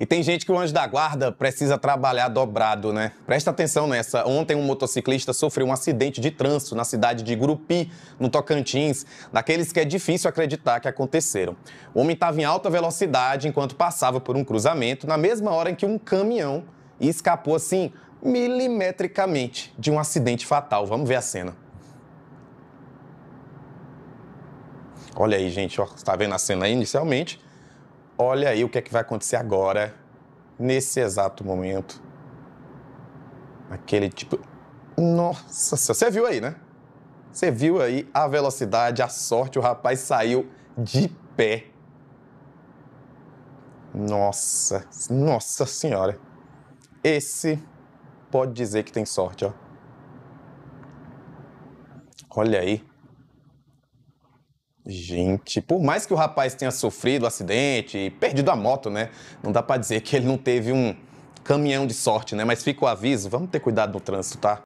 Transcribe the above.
E tem gente que o anjo da guarda precisa trabalhar dobrado, né? Presta atenção nessa. Ontem um motociclista sofreu um acidente de trânsito na cidade de Gurupi, no Tocantins, daqueles que é difícil acreditar que aconteceram. O homem estava em alta velocidade enquanto passava por um cruzamento, na mesma hora em que um caminhão escapou assim milimetricamente de um acidente fatal. Vamos ver a cena. Olha aí, gente, ó, está vendo a cena aí inicialmente olha aí o que é que vai acontecer agora, nesse exato momento. Aquele tipo. Nossa você viu aí, né? Você viu aí a velocidade, a sorte, o rapaz saiu de pé. Nossa, nossa senhora. Esse pode dizer que tem sorte, ó. Olha aí. Gente, por mais que o rapaz tenha sofrido um acidente e perdido a moto, né? Não dá para dizer que ele não teve um caminhão de sorte, né? Mas fica o aviso, vamos ter cuidado no trânsito, tá?